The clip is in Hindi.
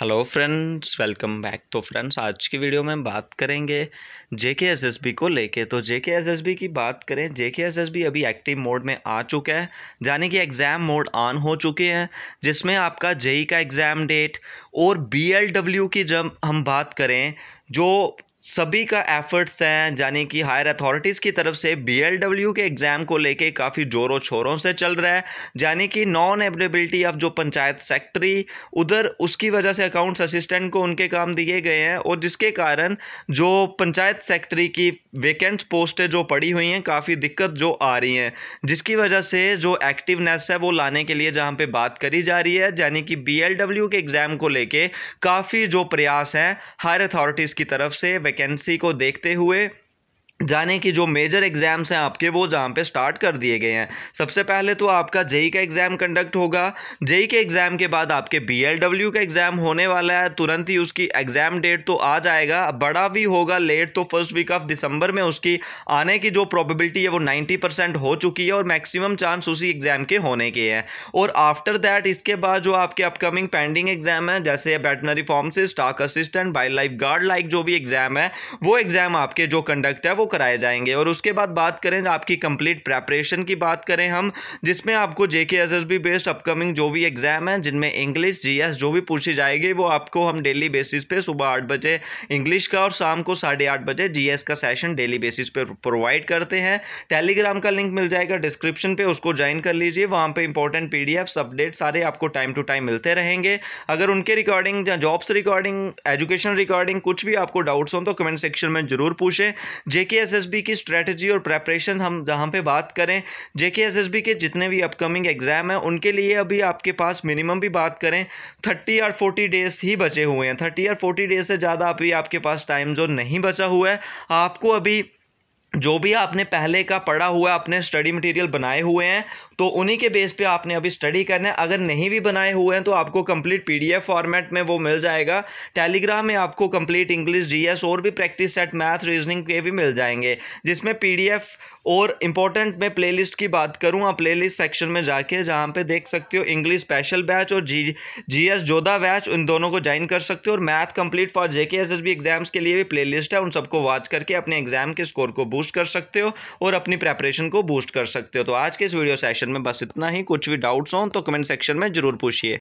हेलो फ्रेंड्स वेलकम बैक तो फ्रेंड्स आज की वीडियो में बात करेंगे जेके एसएसबी को लेके तो जेके एसएसबी की बात करें जेके एसएसबी अभी एक्टिव मोड में आ चुका है यानी कि एग्ज़ाम मोड ऑन हो चुके हैं जिसमें आपका जेई e e का एग्ज़ाम डेट और बीएलडब्ल्यू की जब हम बात करें जो सभी का एफर्ट्स हैं यानी कि हायर अथॉरिटीज़ की तरफ से बीएलडब्ल्यू के एग्ज़ाम को लेके काफ़ी ज़ोरों शोरों से चल रहा है यानी कि नॉन एवेलेबिलिटी ऑफ जो पंचायत सेक्रेटरी उधर उसकी वजह से अकाउंट्स असिस्टेंट को उनके काम दिए गए हैं और जिसके कारण जो पंचायत सेक्रेटरी की वेकेंट पोस्टें जो पड़ी हुई हैं काफ़ी दिक्कत जो आ रही हैं जिसकी वजह से जो एक्टिवनेस है वो लाने के लिए जहाँ पर बात करी जा रही है यानी कि बी के एग्ज़ाम को लेके काफ़ी जो प्रयास हैं हायर अथॉरिटीज़ की तरफ से वैकेंसी को देखते हुए जाने की जो मेजर एग्ज़ाम्स हैं आपके वो जहाँ पे स्टार्ट कर दिए गए हैं सबसे पहले तो आपका जेई का एग्ज़ाम कंडक्ट होगा जेई के एग्ज़ाम के बाद आपके बीएलडब्ल्यू का एग्ज़ाम होने वाला है तुरंत ही उसकी एग्ज़ाम डेट तो आ जाएगा बड़ा भी होगा लेट तो फर्स्ट वीक ऑफ दिसंबर में उसकी आने की जो प्रॉबिलिटी है वो नाइन्टी हो चुकी है और मैक्सिमम चांस उसी एग्ज़ाम के होने के हैं और आफ्टर दैट इसके बाद जो आपके अपकमिंग पेंडिंग एग्ज़ाम है जैसे वेटनरी फॉर्म से स्टाक असिस्टेंट बाई लाइफ गार्ड लाइक जो भी एग्ज़ाम है वो एग्ज़ाम आपके जो कंडक्ट है वो कराए जाएंगे और उसके बाद बात करें आपकी कंप्लीट प्रेपरेशन की बात करें हम जिसमें आपको J K S S B based upcoming जो भी एग्ज़ाम है जिनमें इंग्लिश जी एस जो भी पूछी जाएगी वो आपको हम डेली बेसिस पे सुबह आठ बजे इंग्लिश का और शाम को साढ़े आठ बजे जी एस का सेशन डेली बेसिस पे प्रोवाइड करते हैं टेलीग्राम का लिंक मिल जाएगा डिस्क्रिप्शन पे उसको ज्वाइन कर लीजिए वहाँ पे इंपॉर्टेंट पी डी अपडेट सारे आपको टाइम टू टाइम मिलते रहेंगे अगर उनके रिकॉर्डिंग या जॉब्स रिकॉर्डिंग एजुकेशन रिकॉर्डिंग कुछ भी आपको डाउट्स हो तो कमेंट सेक्शन में ज़रूर पूछें जेके जेकेएसएसबी की स्ट्रेटजी और प्रेपरेशन हम जहाँ पे बात करें जेके के जितने भी अपकमिंग एग्ज़ाम हैं उनके लिए अभी आपके पास मिनिमम भी बात करें थर्टी और फोर्टी डेज़ ही बचे हुए हैं थर्टी और फोर्टी डेज़ से ज़्यादा अभी आपके पास टाइम जोन नहीं बचा हुआ है आपको अभी जो भी आपने पहले का पढ़ा हुआ अपने स्टडी मटेरियल बनाए हुए हैं तो उन्हीं के बेस पे आपने अभी स्टडी करना है अगर नहीं भी बनाए हुए हैं तो आपको कंप्लीट पीडीएफ फॉर्मेट में वो मिल जाएगा टेलीग्राम में आपको कंप्लीट इंग्लिश जीएस और भी प्रैक्टिस सेट मैथ रीजनिंग के भी मिल जाएंगे जिसमें पी और इम्पोर्टेंट मैं प्ले की बात करूँ आप प्ले सेक्शन में जाके जहाँ पर देख सकते हो इंग्लिश स्पेशल बैच और जी जी एस जोधा बैच उन दोनों को ज्वाइन कर सकते हो और math complete for JK S S B exams के लिए भी प्ले है उन सबको वॉच करके अपने एग्जाम के स्कोर को बूस्ट बूस्ट कर सकते हो और अपनी प्रेपरेशन को बूस्ट कर सकते हो तो आज के इस वीडियो सेशन में बस इतना ही कुछ भी डाउट्स हों तो कमेंट सेक्शन में ज़रूर पूछिए